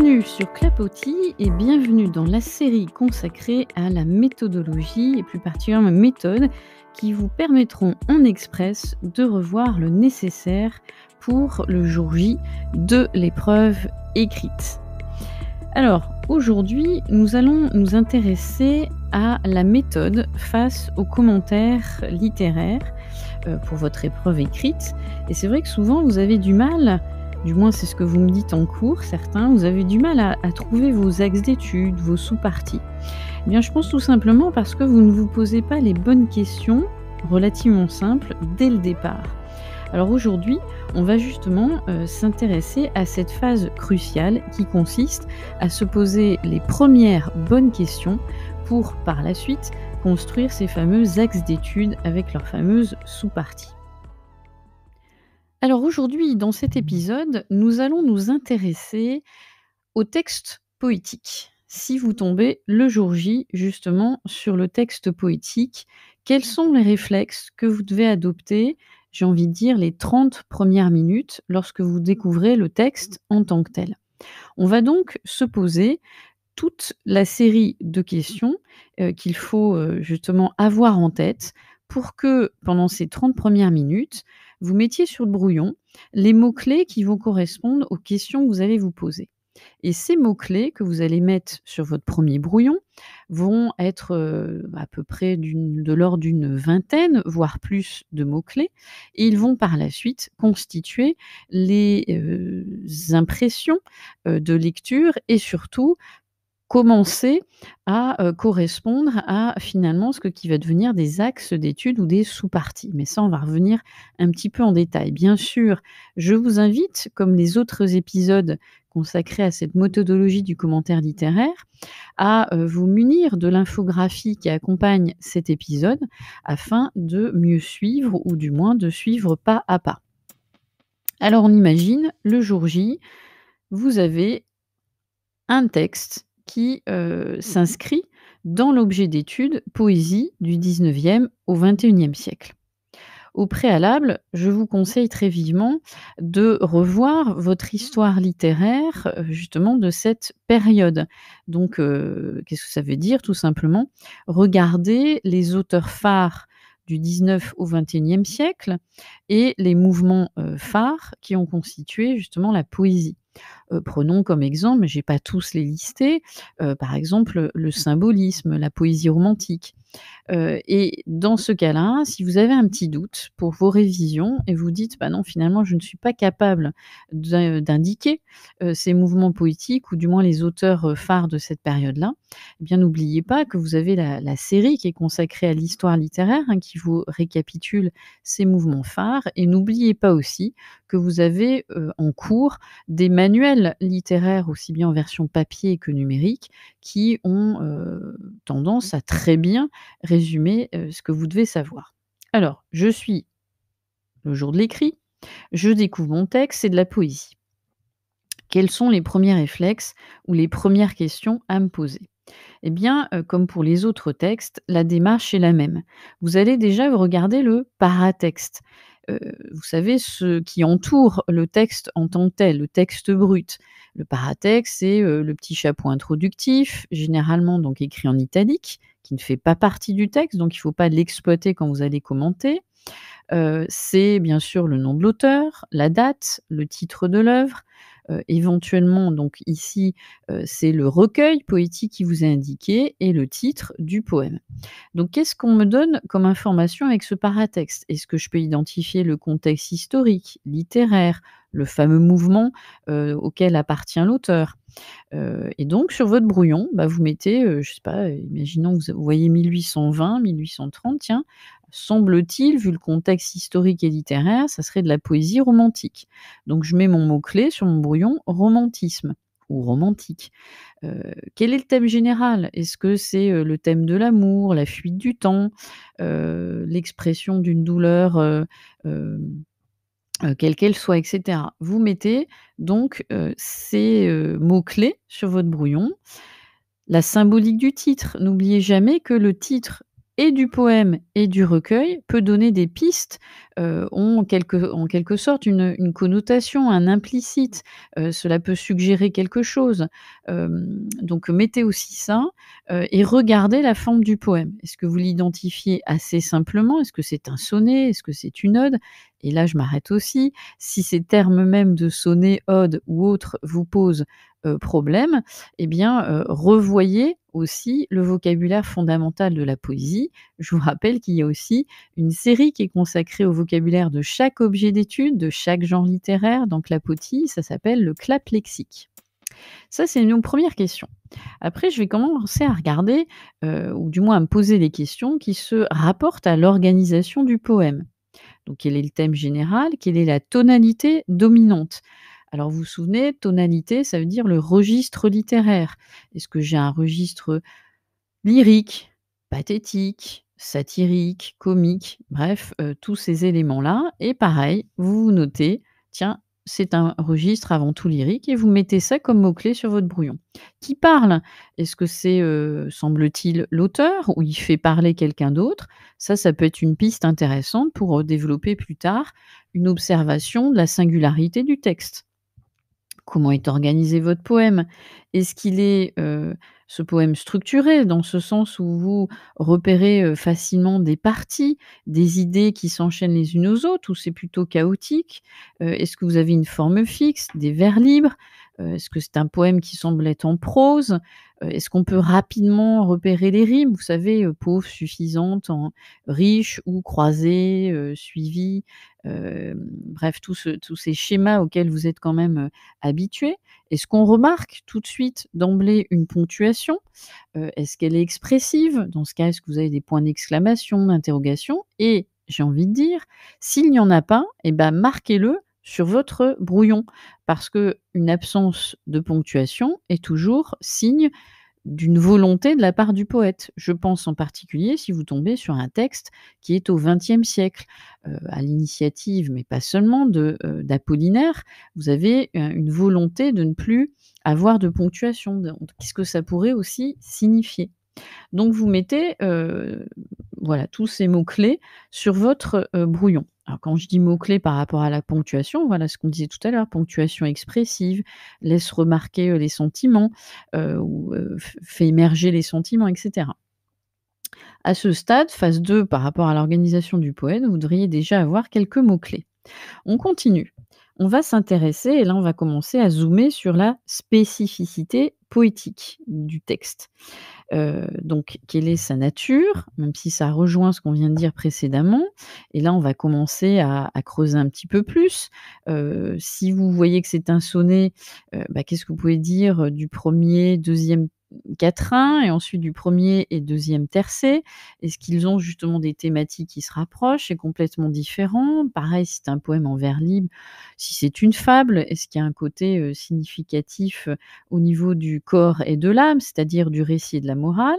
Bienvenue sur Clapotis et bienvenue dans la série consacrée à la méthodologie et plus particulièrement méthode qui vous permettront en express de revoir le nécessaire pour le jour J de l'épreuve écrite. Alors aujourd'hui, nous allons nous intéresser à la méthode face aux commentaires littéraires euh, pour votre épreuve écrite. Et c'est vrai que souvent vous avez du mal du moins c'est ce que vous me dites en cours, certains, vous avez du mal à, trouver vos axes d'études, vos sous-parties. Eh bien, je pense tout simplement parce que vous ne vous posez pas les bonnes questions, relativement simples, dès le départ. Alors aujourd'hui, on va justement euh, s'intéresser à cette phase cruciale qui consiste à se poser les premières bonnes questions pour par la suite construire ces fameux axes d'études avec leurs fameuses sous-parties. Alors aujourd'hui, dans cet épisode, nous allons nous intéresser au texte poétique. Si vous tombez le jour J justement sur le texte poétique, quels sont les réflexes que vous devez adopter, j'ai envie de dire les 30 premières minutes lorsque vous découvrez le texte en tant que tel On va donc se poser toute la série de questions euh, qu'il faut euh, justement avoir en tête pour que pendant ces 30 premières minutes, vous mettiez sur le brouillon les mots-clés qui vont correspondre aux questions que vous allez vous poser. Et ces mots-clés que vous allez mettre sur votre premier brouillon vont être euh, à peu près de l'ordre d'une vingtaine, voire plus de mots-clés, et ils vont par la suite constituer les euh, impressions euh, de lecture et surtout commencer à euh, correspondre à finalement ce qui va devenir des axes d'études ou des sous-parties. Mais ça, on va revenir un petit peu en détail. Bien sûr, je vous invite, comme les autres épisodes consacrés à cette méthodologie du commentaire littéraire, à euh, vous munir de l'infographie qui accompagne cet épisode afin de mieux suivre ou du moins de suivre pas à pas. Alors on imagine le jour J, vous avez un texte qui euh, mmh s'inscrit dans l'objet d'étude poésie du 19e au 21e siècle. Au préalable, je vous conseille très vivement de revoir votre mmh histoire littéraire euh, justement de cette période. Donc, euh, qu'est-ce que ça veut dire tout simplement Regardez les auteurs phares du 19 au 21e siècle et les mouvements phares qui ont constitué justement la poésie prenons comme exemple, je n'ai pas tous les listés, par exemple le mmh. symbolisme, la poésie romantique. et dans ce cas-là, si vous avez un petit doute pour vos révisions et vous dites, bah non, finalement, je ne suis pas capable d'indiquer ces mouvements poétiques ou du moins les auteurs phares de cette période-là, eh bien n'oubliez pas que vous avez la, série qui est consacrée à l'histoire littéraire hein, qui vous récapitule ces mouvements phares et n'oubliez pas aussi que vous avez en cours des manuels littéraires, aussi bien en version papier que numérique, qui ont tendance à très bien résumer ce que vous devez savoir. Alors, je suis le jour de l'écrit, je découvre mon texte, c'est de la poésie. Quels sont les premiers réflexes ou les premières questions à me poser eh bien, comme pour les autres textes, la démarche est la même. Vous allez déjà regarder le paratexte. Euh, vous savez, ce qui entoure le texte en tant que tel, le texte brut. Le paratexte, c'est euh, le petit chapeau introductif, généralement donc écrit en italique, qui ne fait pas partie du texte, donc il ne faut pas l'exploiter quand vous allez commenter. Euh, c'est bien sûr le nom de l'auteur, la date, le titre de l'œuvre, euh, éventuellement, donc ici, euh, c'est le recueil poétique qui vous est indiqué et le titre du poème. Donc qu'est-ce qu'on me donne comme information avec ce paratexte Est-ce que je peux identifier le contexte historique, littéraire, le fameux mouvement euh, auquel appartient l'auteur et donc, sur votre brouillon, bah, vous mettez, je ne sais pas, imaginons que vous voyez 1820, 1830, tiens, semble-t-il, vu le contexte historique et littéraire, ça serait de la poésie romantique. Donc, je mets mon mot-clé sur mon brouillon romantisme ou romantique. quel est le thème général Est-ce que c'est le thème de l'amour, la fuite du temps, l'expression d'une douleur euh, quelle qu'elle soit, etc. Vous mettez donc euh, ces euh, mots-clés sur votre brouillon. La symbolique du titre. N'oubliez jamais que le titre et du poème et du recueil peut donner des pistes, euh, ont en quelque sorte une, connotation, un implicite. Euh, cela peut suggérer quelque chose. Euh, donc mettez aussi ça et regardez la forme du poème. Est-ce que vous l'identifiez assez simplement Est-ce que c'est un sonnet Est-ce que c'est une ode et là, je m'arrête aussi. Si ces termes même de sonnet, ode ou autre vous posent problème, eh bien, revoyez aussi le vocabulaire fondamental de la poésie. Je vous rappelle qu'il y a aussi une série qui est consacrée au vocabulaire de chaque objet d'étude, de chaque genre littéraire. Dans Clapotis, ça s'appelle le clap lexique. Ça, c'est une première question. Après, je vais commencer à regarder, euh, ou du moins à me poser des questions qui se rapportent à l'organisation du poème. Donc, quel est le thème général Quelle est la tonalité dominante alors vous vous souvenez, tonalité, ça veut dire le registre littéraire. Est-ce que j'ai un registre lyrique, pathétique, satirique, comique, bref, euh, tous ces éléments-là. Et pareil, vous notez, tiens, c'est un registre avant tout lyrique et vous mettez ça comme mot-clé sur votre brouillon. Qui parle Est-ce que c'est, euh, semble-t-il, l'auteur ou il fait parler quelqu'un d'autre Ça, ça peut être une piste intéressante pour euh, développer plus tard une observation de la singularité du texte. Comment est organisé votre poème Est-ce qu'il est, euh, ce poème structuré dans ce sens où vous repérez euh, facilement des parties, des idées qui s'enchaînent les unes aux autres, ou c'est plutôt chaotique euh, Est-ce que vous avez une forme fixe, des vers libres euh, est-ce que c'est un poème qui semblait être en prose euh, Est-ce qu'on peut rapidement repérer les rimes Vous savez, euh, pauvre, suffisante, en riche ou croisée, suivi suivie, bref, tous ces schémas auxquels vous êtes quand même habitué. Est-ce qu'on remarque tout de suite d'emblée une ponctuation Est-ce qu'elle est expressive Dans ce cas, est-ce que vous avez des points d'exclamation, d'interrogation Et j'ai envie de dire, s'il n'y en a pas, eh ben marquez-le sur votre brouillon, parce que une absence de ponctuation est toujours signe d'une volonté de la part du poète. Je pense en particulier si vous tombez sur un texte qui est au XXe siècle, euh, à l'initiative, mais pas seulement, euh, d'Apollinaire, vous avez euh, une volonté de ne plus avoir de ponctuation. Qu'est-ce que ça pourrait aussi signifier Donc vous mettez voilà, tous ces mots-clés sur votre brouillon quand je dis mots-clés par rapport à la ponctuation, voilà ce qu'on disait tout à l'heure, ponctuation expressive, laisse remarquer euh, les sentiments, euh, euh, fait émerger les sentiments, etc. À ce stade, phase 2 par rapport à l'organisation du poème, vous voudriez déjà avoir quelques mots-clés. On continue on va s'intéresser, et là on va commencer à zoomer sur la spécificité poétique du texte. Euh, donc, quelle est sa nature, même si ça rejoint ce qu'on vient de dire précédemment. Et là, on va commencer à, creuser un petit peu plus. Euh, si vous voyez que c'est un sonnet, euh, bah, qu'est-ce que vous pouvez dire du premier, deuxième un et ensuite du premier et deuxième tercé Est-ce qu'ils ont justement des thématiques qui se rapprochent et complètement différents Pareil, si c'est un poème en vers libre, si c'est une fable, est-ce qu'il y a un côté euh, significatif euh, au niveau du corps et de l'âme, c'est-à-dire du récit et de la morale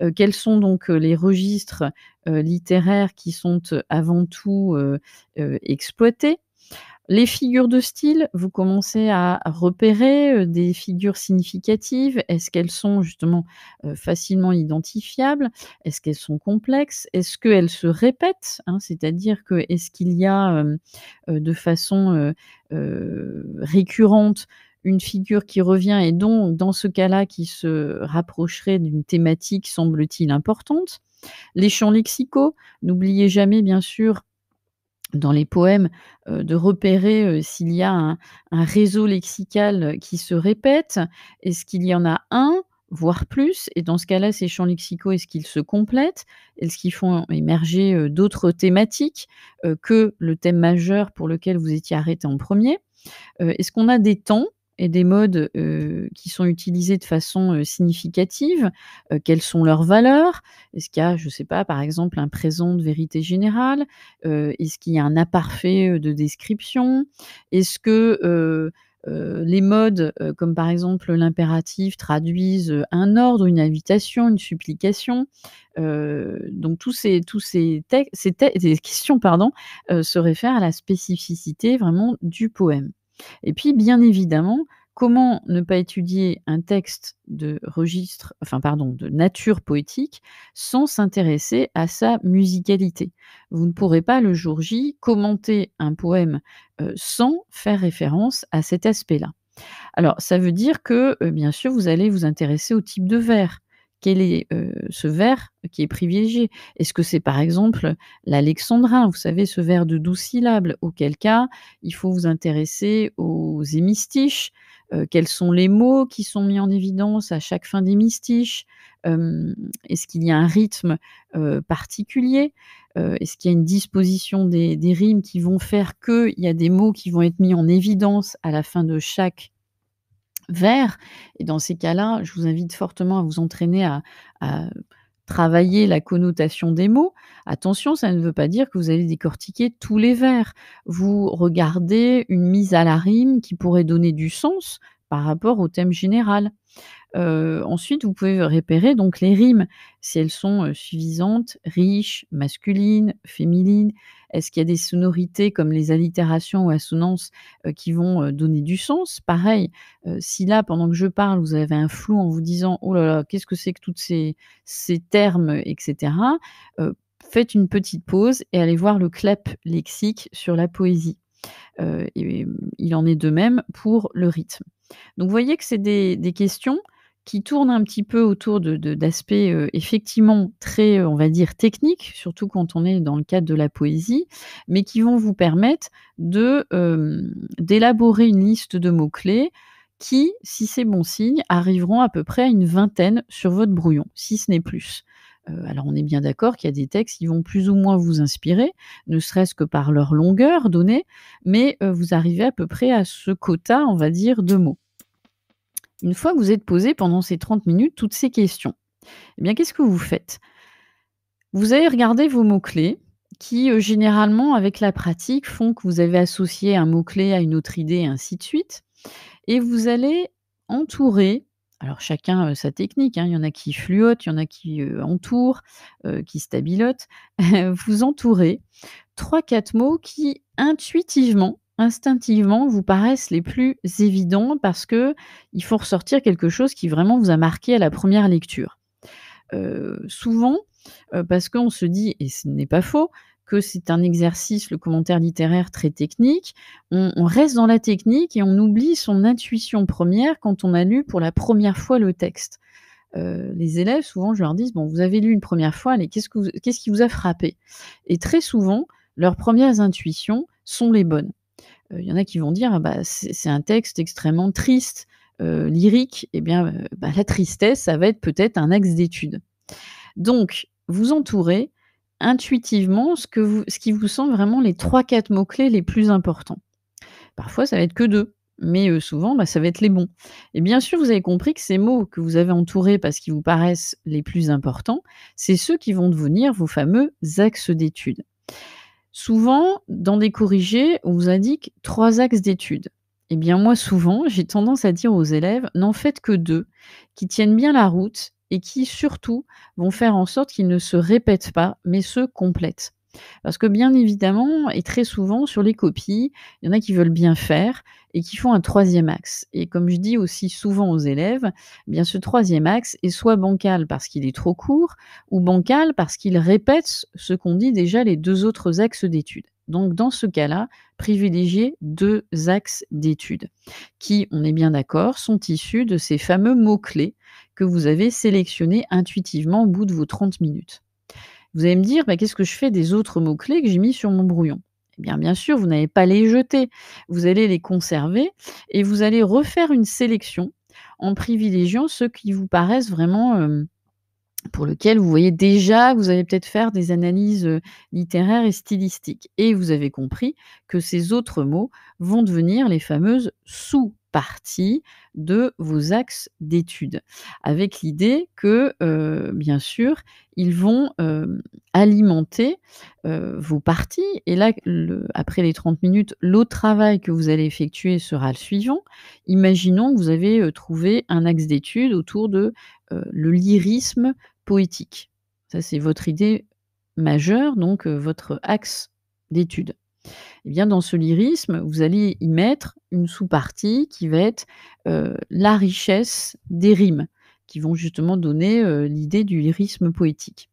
euh, quels sont donc les registres littéraires qui sont avant tout exploités les figures de style, vous commencez à repérer euh, des figures significatives. Est-ce qu'elles sont justement euh, facilement identifiables Est-ce qu'elles sont complexes Est-ce qu'elles se répètent hein? C'est-à-dire que est-ce qu'il y a euh, de façon récurrente une figure qui revient et donc dans ce cas-là qui se rapprocherait d'une thématique semble-t-il importante. Les champs lexicaux, n'oubliez jamais bien sûr dans les poèmes euh, de repérer euh, s'il y a un, réseau lexical euh, qui se répète, est-ce qu'il y en a un, voire plus, et dans ce cas-là, ces champs lexicaux, est-ce qu'ils se complètent, est-ce qu'ils font émerger d'autres thématiques que le thème majeur pour lequel vous étiez arrêté en premier, est-ce qu'on a des temps et des modes qui sont utilisés de façon significative, quelles sont leurs valeurs, est-ce qu'il y a, je ne sais pas, par exemple, un présent de vérité générale, est-ce qu'il y a un imparfait de description, est-ce que les modes, comme par exemple l'impératif, traduisent un ordre, une invitation, une supplication. donc tous ces, tous ces questions pardon, se réfèrent à la spécificité vraiment du poème. Et puis, bien évidemment, comment ne pas étudier un texte de registre, enfin pardon, de nature poétique sans s'intéresser à sa musicalité. Vous ne pourrez pas le jour J commenter un poème euh, sans faire référence à cet aspect-là. Alors, ça veut dire que, euh, bien sûr, vous allez vous intéresser au type de vers, quel est euh, ce vers qui est privilégié Est-ce que c'est par exemple l'alexandrin, vous savez, ce vers de douze syllabes Auquel cas, il faut vous intéresser aux hémistiches. Euh, quels sont les mots qui sont mis en évidence à chaque fin d'hémistiche Est-ce qu'il y a un rythme euh, particulier Est-ce qu'il y a une disposition des, des rimes qui vont faire qu'il y a des mots qui vont être mis en évidence à la fin de chaque vers. Et dans ces cas-là, je vous invite fortement à vous entraîner à, travailler la connotation des mots. Attention, ça ne veut pas dire que vous allez décortiquer tous les vers. Vous regardez une mise à la rime qui pourrait donner du sens, par rapport au thème général. Euh, ensuite, vous pouvez repérer donc les rimes, si elles sont euh, suffisantes, riches, masculines, féminines. Est-ce qu'il y a des sonorités comme les allitérations ou assonances euh, qui vont donner du sens Pareil, si là, pendant que je parle, vous avez un flou en vous disant Oh là là, qu'est-ce que c'est que tous ces, ces, termes, etc. faites une petite pause et allez voir le clap lexique sur la poésie. il en est de même pour le rythme. Donc vous voyez que c'est des, questions qui tournent un petit peu autour d'aspects euh, effectivement très, euh, on va dire, techniques, surtout quand on est dans le cadre de la poésie, mais qui vont vous permettre euh, d'élaborer une liste de mots-clés qui, si c'est bon signe, arriveront à peu près à une vingtaine sur votre brouillon, si ce n'est plus alors on est bien d'accord qu'il y a des textes qui vont plus ou moins vous inspirer, ne serait-ce que par leur longueur donnée, mais vous arrivez à peu près à ce quota, on va dire, de mots. Une fois que vous êtes posé pendant ces 30 minutes toutes ces questions, eh bien, qu'est-ce que vous faites Vous allez regarder vos mots-clés qui, euh, généralement, avec la pratique, font que vous avez associé un mot-clé à une autre idée, ainsi de suite. Et vous allez entourer, alors chacun euh, sa technique, hein, il y en a qui fluotent, il y en a qui euh, entoure, qui stabilotent, vous entourez trois, quatre mots qui, intuitivement, instinctivement vous paraissent les plus évidents parce que il faut ressortir quelque chose qui vraiment vous a marqué à la première lecture. Euh, souvent, euh, parce qu'on se dit, et ce n'est pas faux, que c'est un exercice, le commentaire littéraire, très technique, on, reste dans la technique et on oublie son intuition première quand on a lu pour la première fois le texte. Euh, les élèves, souvent, je leur dis, bon, vous avez lu une première fois, mais qu'est-ce qui vous a frappé Et très souvent, leurs premières intuitions sont les bonnes il euh, y en a qui vont dire bah, c'est un texte extrêmement triste, euh, lyrique, eh bien, euh, bah, la tristesse, ça va être peut-être un axe d'étude. Donc, vous entourez intuitivement ce, qui vous semble vraiment les 3-4 mots-clés les plus importants. Parfois, ça va être que deux, mais souvent, bah, ça va être les bons. Et bien sûr, vous avez compris que ces mots que vous avez entourés parce qu'ils vous paraissent les plus importants, c'est ceux qui vont devenir vos fameux axes d'étude. Souvent, dans des corrigés, on vous indique trois axes d'études. Eh bien, moi, souvent, j'ai tendance à dire aux élèves, n'en faites que deux, qui tiennent bien la route et qui, surtout, vont faire en sorte qu'ils ne se répètent pas, mais se complètent. Parce que bien évidemment, et très souvent sur les copies, il y en a qui veulent bien faire, et qui font un troisième axe. Et comme je dis aussi souvent aux élèves, eh bien ce troisième axe est soit bancal parce qu'il est trop court, ou bancal parce qu'il répète ce qu'on dit déjà les deux autres axes d'études. Donc dans ce cas-là, privilégiez deux axes d'études qui, on est bien d'accord, sont issus de ces fameux mots-clés que vous avez sélectionnés intuitivement au bout de vos 30 minutes. Vous allez me dire, bah, qu'est-ce que je fais des autres mots-clés que j'ai mis sur mon brouillon eh bien, bien sûr, vous n'allez pas les jeter, vous allez les conserver et vous allez refaire une sélection en privilégiant ceux qui vous paraissent vraiment pour lesquels vous voyez déjà, vous allez peut-être faire des analyses littéraires et stylistiques. Et vous avez compris que ces autres mots vont devenir les fameuses sous partie de vos axes d'études, avec l'idée que, euh, bien sûr, ils vont euh, alimenter euh, vos parties. Et là, après les 30 minutes, l'autre travail que vous allez effectuer sera le suivant. Imaginons que vous avez trouvé un axe d'étude autour de le lyrisme poétique. Ça, c'est votre idée majeure, donc votre axe d'étude. Eh bien, dans ce lyrisme, vous allez y mettre une sous-partie qui va être euh, la richesse des rimes, qui vont justement donner euh, l'idée du lyrisme poétique,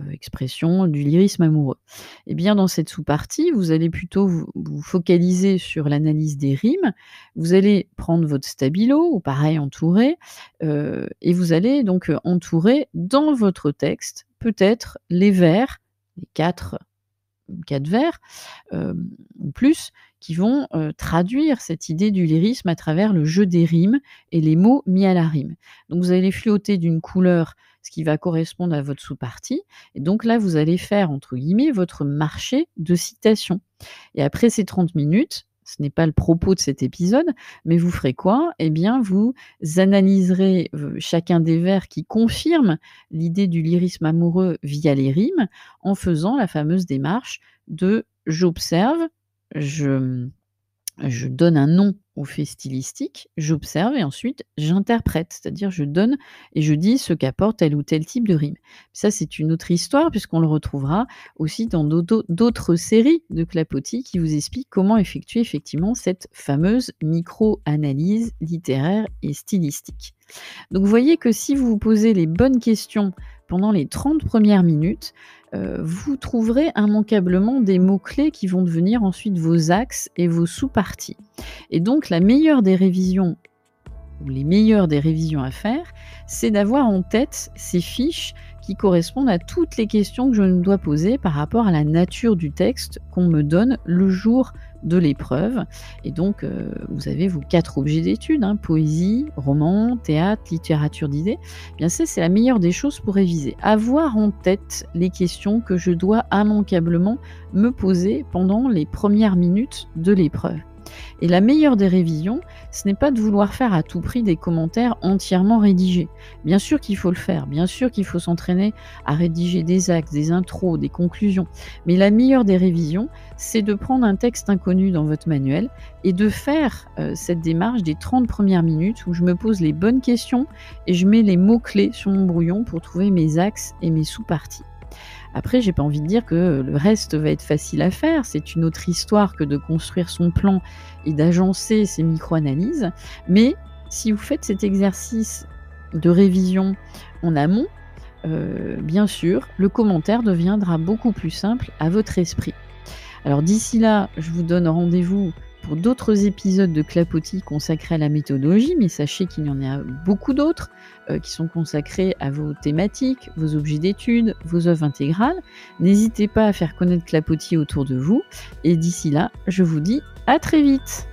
euh, expression du lyrisme amoureux. Eh bien, dans cette sous-partie, vous allez plutôt vous, focaliser sur l'analyse des rimes, vous allez prendre votre stabilo, ou pareil entouré, et vous allez donc entourer dans votre texte peut-être les vers, les quatre quatre vers euh, ou plus, qui vont euh, traduire cette idée du lyrisme à travers le jeu des rimes et les mots mis à la rime. Donc vous allez flotter d'une couleur ce qui va correspondre à votre sous-partie. Et donc là, vous allez faire, entre guillemets, votre marché de citation. Et après ces 30 minutes, ce n'est pas le propos de cet épisode, mais vous ferez quoi Eh bien, vous analyserez chacun des vers qui confirment l'idée du lyrisme amoureux via les rimes en faisant la fameuse démarche de j'observe, je je donne un nom au fait stylistique, j'observe et ensuite j'interprète, c'est-à-dire je donne et je dis ce qu'apporte tel ou tel type de rime. Ça, c'est une autre histoire puisqu'on le retrouvera aussi dans d'autres séries de clapotis qui vous expliquent comment effectuer effectivement cette fameuse micro-analyse littéraire et stylistique. Donc vous voyez que si vous vous posez les bonnes questions pendant les 30 premières minutes, euh, vous trouverez immanquablement des mots-clés qui vont devenir ensuite vos axes et vos sous-parties. Et donc la meilleure des révisions ou les meilleures des révisions à faire, c'est d'avoir en tête ces fiches qui correspondent à toutes les questions que je dois poser par rapport à la nature du texte qu'on me donne le jour de l'épreuve. Et donc, euh, vous avez vos quatre objets d'étude, hein, poésie, roman, théâtre, littérature d'idées. Eh bien, ça, c'est la meilleure des choses pour réviser. Avoir en tête les questions que je dois immanquablement me poser pendant les premières minutes de l'épreuve. Et la meilleure des révisions, ce n'est pas de vouloir faire à tout prix des commentaires entièrement rédigés. Bien sûr qu'il faut le faire, bien sûr qu'il faut s'entraîner à rédiger des axes, des intros, des conclusions. Mais la meilleure des révisions, c'est de prendre un texte inconnu dans votre manuel et de faire euh, cette démarche des 30 premières minutes où je me pose les bonnes questions et je mets les mots-clés sur mon brouillon pour trouver mes axes et mes sous-parties. Après, j'ai pas envie de dire que le reste va être facile à faire. C'est une autre histoire que de construire son plan et d'agencer ses micro-analyses. Mais si vous faites cet exercice de révision en amont, euh, bien sûr, le commentaire deviendra beaucoup plus simple à votre esprit. Alors d'ici là, je vous donne rendez-vous d'autres épisodes de Clapotis consacrés à la méthodologie, mais sachez qu'il y en a beaucoup d'autres euh, qui sont consacrés à vos thématiques, vos objets d'études, vos œuvres intégrales. N'hésitez pas à faire connaître Clapotis autour de vous. Et d'ici là, je vous dis à très vite